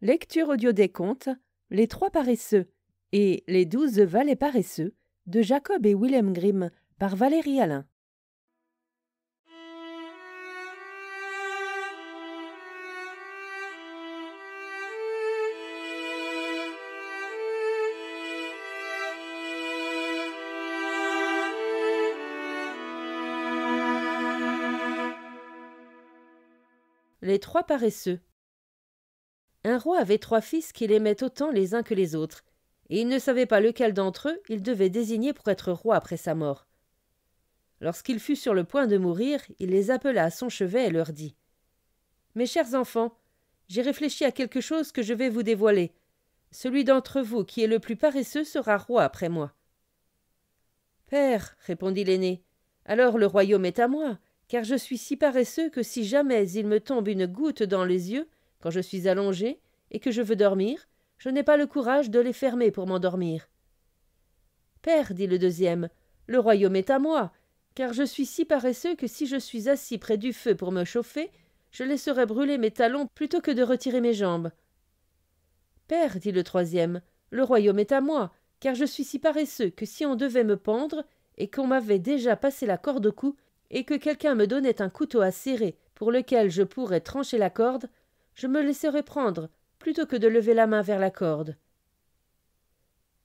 Lecture audio des contes Les trois paresseux et Les douze valets paresseux de Jacob et Willem Grimm par Valérie Alain. Les trois paresseux un roi avait trois fils qu'il aimait autant les uns que les autres, et il ne savait pas lequel d'entre eux il devait désigner pour être roi après sa mort. Lorsqu'il fut sur le point de mourir, il les appela à son chevet et leur dit Mes chers enfants, j'ai réfléchi à quelque chose que je vais vous dévoiler. Celui d'entre vous qui est le plus paresseux sera roi après moi. Père, répondit l'aîné, alors le royaume est à moi, car je suis si paresseux que si jamais il me tombe une goutte dans les yeux, quand je suis allongé et que je veux dormir, je n'ai pas le courage de les fermer pour m'endormir. Père, dit le deuxième, le royaume est à moi, car je suis si paresseux que si je suis assis près du feu pour me chauffer, je laisserai brûler mes talons plutôt que de retirer mes jambes. Père, dit le troisième, le royaume est à moi, car je suis si paresseux que si on devait me pendre, et qu'on m'avait déjà passé la corde au cou, et que quelqu'un me donnait un couteau à serrer pour lequel je pourrais trancher la corde, je me laisserai prendre, plutôt que de lever la main vers la corde.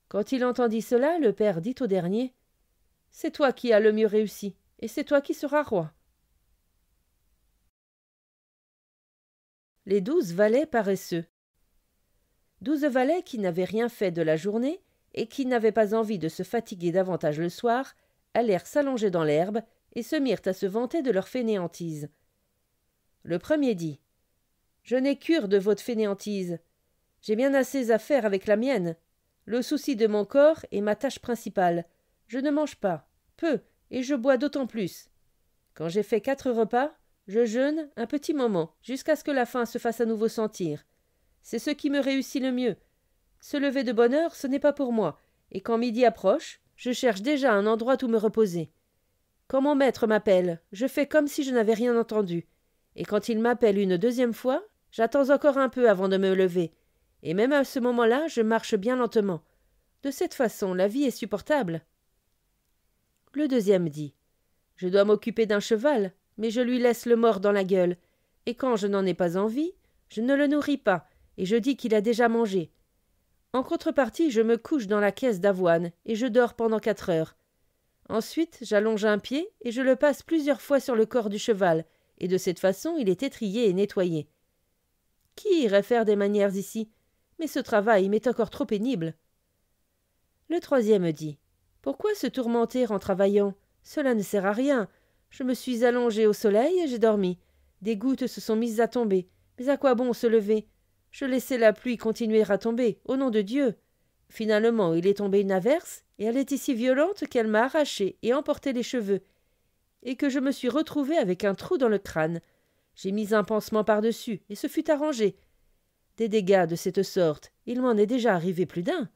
Quand il entendit cela, le père dit au dernier C'est toi qui as le mieux réussi, et c'est toi qui seras roi. Les douze valets paresseux. Douze valets qui n'avaient rien fait de la journée et qui n'avaient pas envie de se fatiguer davantage le soir, allèrent s'allonger dans l'herbe et se mirent à se vanter de leur fainéantise. Le premier dit je n'ai cure de votre fainéantise. J'ai bien assez à faire avec la mienne. Le souci de mon corps est ma tâche principale. Je ne mange pas, peu, et je bois d'autant plus. Quand j'ai fait quatre repas, je jeûne un petit moment, jusqu'à ce que la faim se fasse à nouveau sentir. C'est ce qui me réussit le mieux. Se lever de bonne heure, ce n'est pas pour moi, et quand midi approche, je cherche déjà un endroit où me reposer. Quand mon maître m'appelle, je fais comme si je n'avais rien entendu, et quand il m'appelle une deuxième fois, J'attends encore un peu avant de me lever, et même à ce moment-là, je marche bien lentement. De cette façon, la vie est supportable. Le deuxième dit Je dois m'occuper d'un cheval, mais je lui laisse le mort dans la gueule, et quand je n'en ai pas envie, je ne le nourris pas, et je dis qu'il a déjà mangé. En contrepartie, je me couche dans la caisse d'avoine, et je dors pendant quatre heures. Ensuite, j'allonge un pied, et je le passe plusieurs fois sur le corps du cheval, et de cette façon il est étrié et nettoyé. Qui irait faire des manières ici Mais ce travail m'est encore trop pénible. Le troisième dit Pourquoi se tourmenter en travaillant Cela ne sert à rien. Je me suis allongé au soleil et j'ai dormi. Des gouttes se sont mises à tomber. Mais à quoi bon se lever Je laissais la pluie continuer à tomber, au nom de Dieu. Finalement, il est tombé une averse, et elle est si violente qu'elle m'a arraché et emporté les cheveux, et que je me suis retrouvée avec un trou dans le crâne. J'ai mis un pansement par-dessus, et ce fut arrangé. Des dégâts de cette sorte, il m'en est déjà arrivé plus d'un.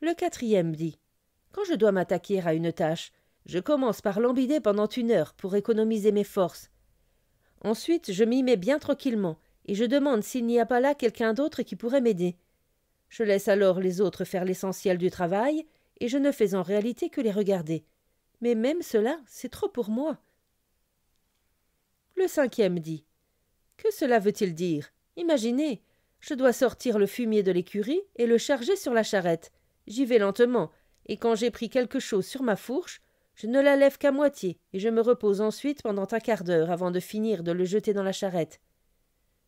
Le quatrième dit Quand je dois m'attaquer à une tâche, je commence par l'embider pendant une heure pour économiser mes forces. Ensuite, je m'y mets bien tranquillement et je demande s'il n'y a pas là quelqu'un d'autre qui pourrait m'aider. Je laisse alors les autres faire l'essentiel du travail et je ne fais en réalité que les regarder. Mais même cela, c'est trop pour moi. Le cinquième dit Que cela veut-il dire Imaginez, je dois sortir le fumier de l'écurie et le charger sur la charrette. J'y vais lentement, et quand j'ai pris quelque chose sur ma fourche, je ne la lève qu'à moitié, et je me repose ensuite pendant un quart d'heure avant de finir de le jeter dans la charrette.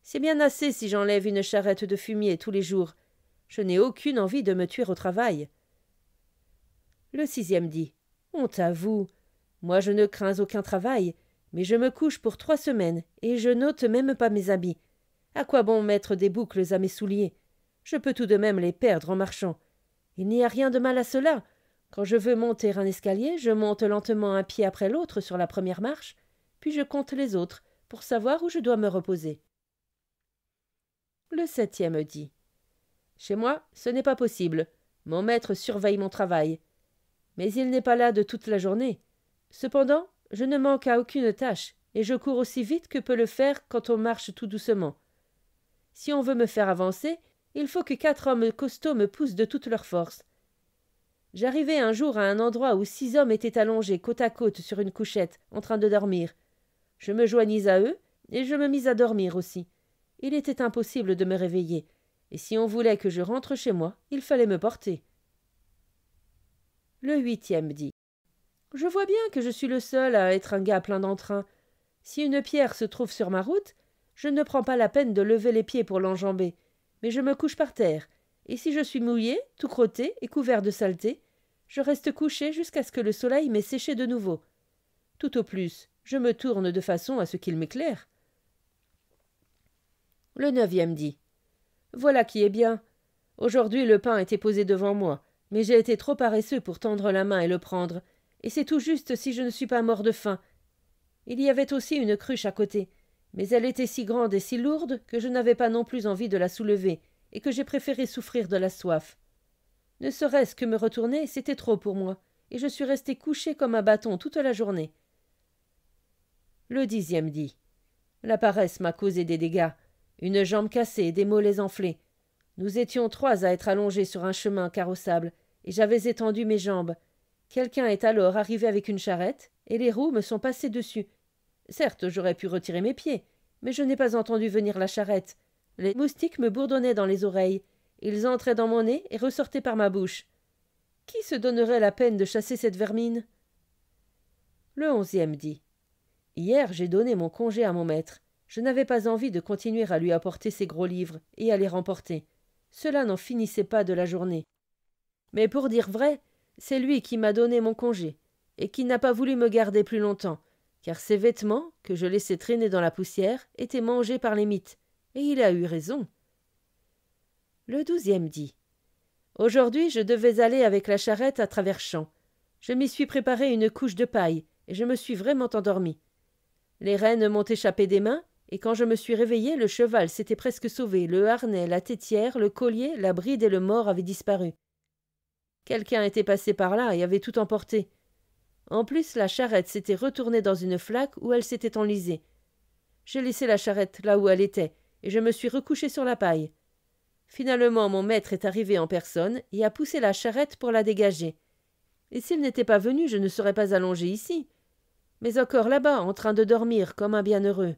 C'est bien assez si j'enlève une charrette de fumier tous les jours. Je n'ai aucune envie de me tuer au travail. Le sixième dit. Honte à vous. Moi je ne crains aucun travail, mais je me couche pour trois semaines, et je n'ôte même pas mes habits. À quoi bon mettre des boucles à mes souliers? Je peux tout de même les perdre en marchant. Il n'y a rien de mal à cela. Quand je veux monter un escalier, je monte lentement un pied après l'autre sur la première marche, puis je compte les autres, pour savoir où je dois me reposer. Le septième dit. Chez moi, ce n'est pas possible. Mon maître surveille mon travail. Mais il n'est pas là de toute la journée. Cependant, je ne manque à aucune tâche, et je cours aussi vite que peut le faire quand on marche tout doucement. Si on veut me faire avancer, il faut que quatre hommes costauds me poussent de toute leur force. J'arrivai un jour à un endroit où six hommes étaient allongés côte à côte sur une couchette, en train de dormir. Je me joignis à eux, et je me mis à dormir aussi. Il était impossible de me réveiller, et si on voulait que je rentre chez moi, il fallait me porter. Le huitième dit. Je vois bien que je suis le seul à être un gars plein d'entrain. Si une pierre se trouve sur ma route, je ne prends pas la peine de lever les pieds pour l'enjamber, mais je me couche par terre, et si je suis mouillé, tout crotté et couvert de saleté, je reste couché jusqu'à ce que le soleil m'ait séché de nouveau. Tout au plus, je me tourne de façon à ce qu'il m'éclaire. Le neuvième dit. Voilà qui est bien. Aujourd'hui le pain était posé devant moi, mais j'ai été trop paresseux pour tendre la main et le prendre, et c'est tout juste si je ne suis pas mort de faim. Il y avait aussi une cruche à côté, mais elle était si grande et si lourde que je n'avais pas non plus envie de la soulever, et que j'ai préféré souffrir de la soif. Ne serait-ce que me retourner, c'était trop pour moi, et je suis resté couché comme un bâton toute la journée. Le dixième dit La paresse m'a causé des dégâts, une jambe cassée, des mollets enflés. Nous étions trois à être allongés sur un chemin carrossable, et j'avais étendu mes jambes, Quelqu'un est alors arrivé avec une charrette, et les roues me sont passées dessus. Certes, j'aurais pu retirer mes pieds, mais je n'ai pas entendu venir la charrette. Les moustiques me bourdonnaient dans les oreilles. Ils entraient dans mon nez et ressortaient par ma bouche. Qui se donnerait la peine de chasser cette vermine Le onzième dit Hier, j'ai donné mon congé à mon maître. Je n'avais pas envie de continuer à lui apporter ses gros livres et à les remporter. Cela n'en finissait pas de la journée. Mais pour dire vrai, c'est lui qui m'a donné mon congé, et qui n'a pas voulu me garder plus longtemps, car ses vêtements, que je laissais traîner dans la poussière, étaient mangés par les mites, et il a eu raison. Le douzième dit. Aujourd'hui je devais aller avec la charrette à travers champs. Je m'y suis préparé une couche de paille, et je me suis vraiment endormi. Les rênes m'ont échappé des mains, et quand je me suis réveillé, le cheval s'était presque sauvé, le harnais, la tétière, le collier, la bride et le mort avaient disparu. Quelqu'un était passé par là et avait tout emporté. En plus, la charrette s'était retournée dans une flaque où elle s'était enlisée. J'ai laissé la charrette là où elle était, et je me suis recouché sur la paille. Finalement, mon maître est arrivé en personne et a poussé la charrette pour la dégager. Et s'il n'était pas venu, je ne serais pas allongé ici, mais encore là-bas, en train de dormir comme un bienheureux.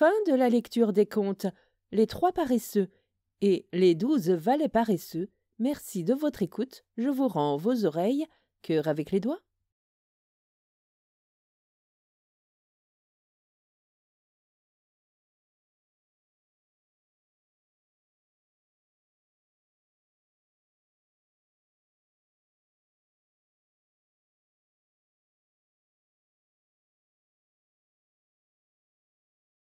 Fin de la lecture des contes. Les trois paresseux et les douze valets paresseux. Merci de votre écoute. Je vous rends vos oreilles, cœur avec les doigts.